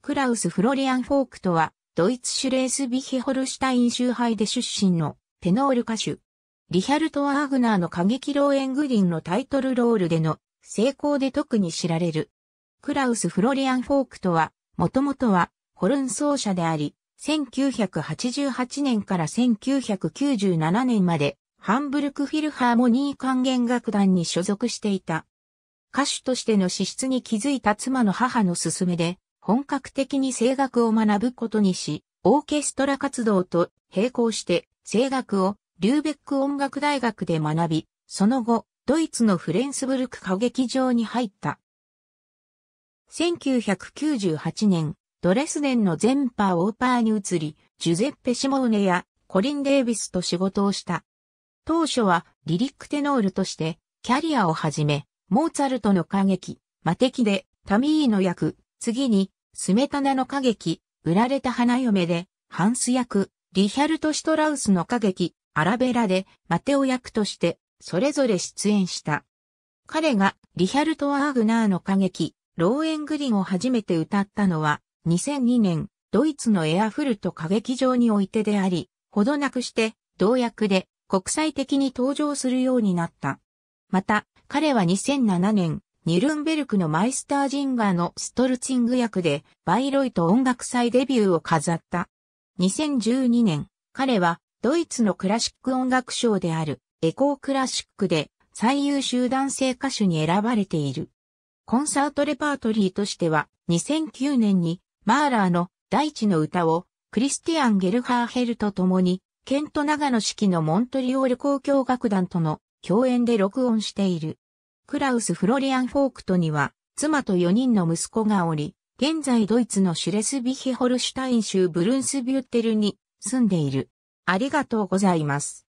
クラウス・フロリアン・フォークとは、ドイツシュレースビヒホルシュタイン州杯で出身のテノール歌手。リヒャルト・ワーグナーの過激ローエングリンのタイトルロールでの成功で特に知られる。クラウス・フロリアン・フォークとは、もともとはホルン奏者であり、1988年から1997年までハンブルクフィルハーモニー管弦楽団に所属していた。歌手としての資質に気づいた妻の母の勧めで、本格的に声楽を学ぶことにし、オーケストラ活動と並行して声楽をリューベック音楽大学で学び、その後、ドイツのフレンスブルク歌劇場に入った。1998年、ドレスデンのゼンパーオーパーに移り、ジュゼッペ・シモーネやコリン・デービスと仕事をした。当初はリリックテノールとしてキャリアを始め、モーツァルトの歌劇、魔キでタミーの役、次にスメタナの歌劇、売られた花嫁で、ハンス役、リヒャルト・シトラウスの歌劇、アラベラで、マテオ役として、それぞれ出演した。彼がリヒャルト・アーグナーの歌劇、ローエングリンを初めて歌ったのは、2002年、ドイツのエアフルト歌劇場においてであり、ほどなくして、同役で国際的に登場するようになった。また、彼は2007年、ニュルンベルクのマイスタージンガーのストルツィング役で、バイロイト音楽祭デビューを飾った。2012年、彼は、ドイツのクラシック音楽賞である、エコークラシックで、最優秀男性歌手に選ばれている。コンサートレパートリーとしては、2009年に、マーラーの大地の歌を、クリスティアン・ゲルハーヘルと共に、ケント長野式のモントリオール交響楽団との共演で録音している。クラウス・フロリアン・フォークトには、妻と4人の息子がおり、現在ドイツのシュレスビヒホルシュタイン州ブルンスビュッテルに住んでいる。ありがとうございます。